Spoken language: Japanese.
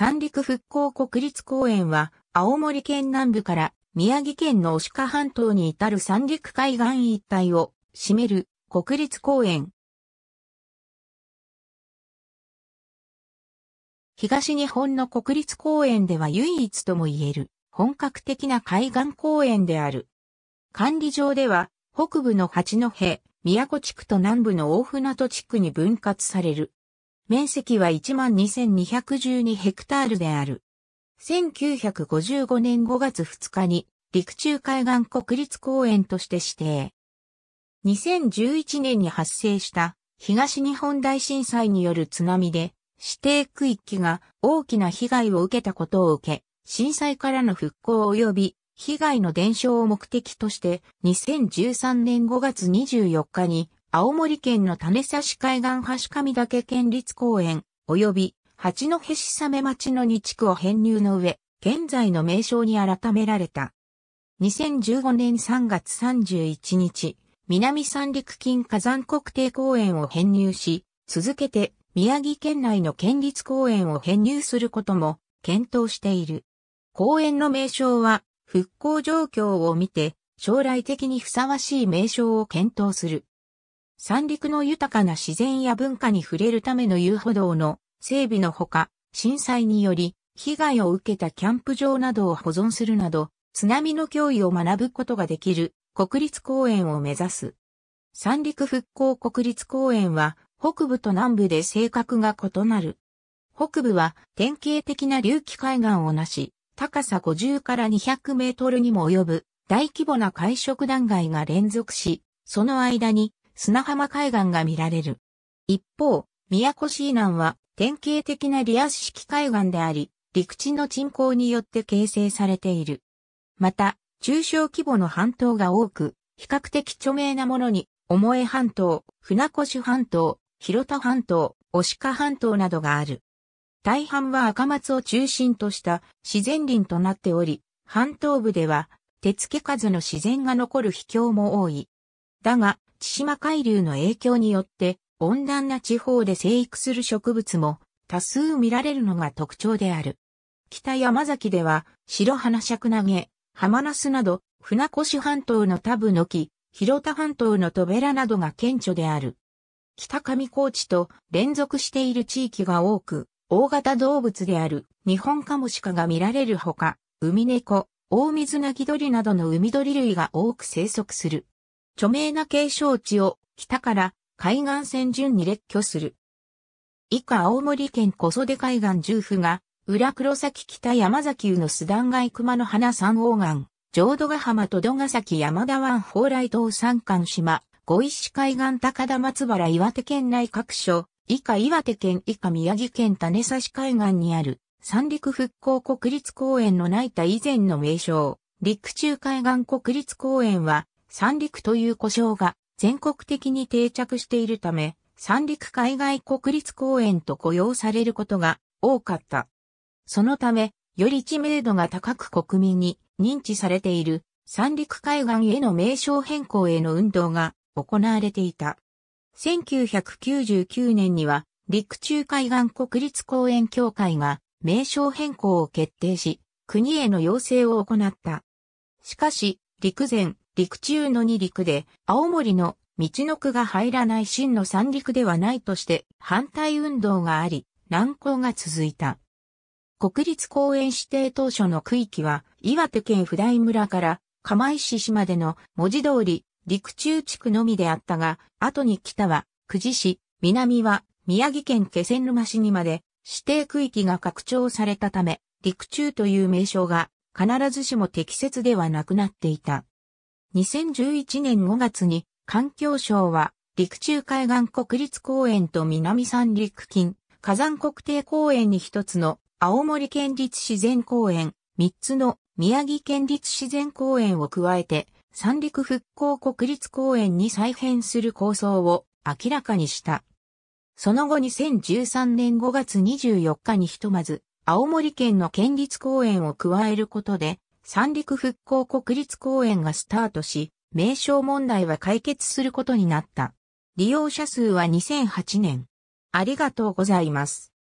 三陸復興国立公園は、青森県南部から宮城県の押鹿半島に至る三陸海岸一帯を占める国立公園。東日本の国立公園では唯一とも言える本格的な海岸公園である。管理上では北部の八戸、宮古地区と南部の大船渡地区に分割される。面積は12,212ヘクタールである。1955年5月2日に陸中海岸国立公園として指定。2011年に発生した東日本大震災による津波で指定区域が大きな被害を受けたことを受け、震災からの復興及び被害の伝承を目的として2013年5月24日に青森県の種差し海岸橋上岳県立公園、及び八戸市め町の2地区を編入の上、現在の名称に改められた。2015年3月31日、南三陸近火山国定公園を編入し、続けて宮城県内の県立公園を編入することも検討している。公園の名称は復興状況を見て将来的にふさわしい名称を検討する三陸の豊かな自然や文化に触れるための遊歩道の整備のほか、震災により被害を受けたキャンプ場などを保存するなど、津波の脅威を学ぶことができる国立公園を目指す。三陸復興国立公園は北部と南部で性格が異なる。北部は典型的な隆起海岸をなし、高さ50から200メートルにも及ぶ大規模な海食断崖が連続し、その間に砂浜海岸が見られる。一方、宮古市南は典型的なリアス式海岸であり、陸地の沈降によって形成されている。また、中小規模の半島が多く、比較的著名なものに、重江半島、船越半島、広田半島、押鹿半島などがある。大半は赤松を中心とした自然林となっており、半島部では手付け数の自然が残る秘境も多い。だが、千島海流の影響によって温暖な地方で生育する植物も多数見られるのが特徴である。北山崎では白花尺投げ、浜ナスなど船越半島のタブノキ、広田半島のトベラなどが顕著である。北上高地と連続している地域が多く、大型動物である日本カモシカが見られるほか、海猫、大水なぎ鳥などの海鳥類が多く生息する。著名な景勝地を北から海岸線順に列挙する。以下青森県小袖海岸重府が、裏黒崎北山崎湯の須段街熊野花三王岩、浄土ヶ浜と戸ヶ崎山田湾蓬莱島三冠島、五石海岸高田松原岩手県内各所、以下岩手県以下宮城県種差海岸にある、三陸復興国立公園の内田以前の名称、陸中海岸国立公園は、三陸という呼称が全国的に定着しているため、三陸海外国立公園と雇用されることが多かった。そのため、より知名度が高く国民に認知されている三陸海岸への名称変更への運動が行われていた。1999年には陸中海岸国立公園協会が名称変更を決定し、国への要請を行った。しかし、陸前、陸中の二陸で、青森の道の区が入らない真の三陸ではないとして反対運動があり、難航が続いた。国立公園指定当初の区域は、岩手県普代村から釜石市までの文字通り陸中地区のみであったが、後に北は久慈市、南は宮城県気仙沼市にまで指定区域が拡張されたため、陸中という名称が必ずしも適切ではなくなっていた。2011年5月に環境省は陸中海岸国立公園と南三陸近火山国定公園に一つの青森県立自然公園、三つの宮城県立自然公園を加えて三陸復興国立公園に再編する構想を明らかにした。その後2013年5月24日にひとまず青森県の県立公園を加えることで三陸復興国立公園がスタートし、名称問題は解決することになった。利用者数は2008年。ありがとうございます。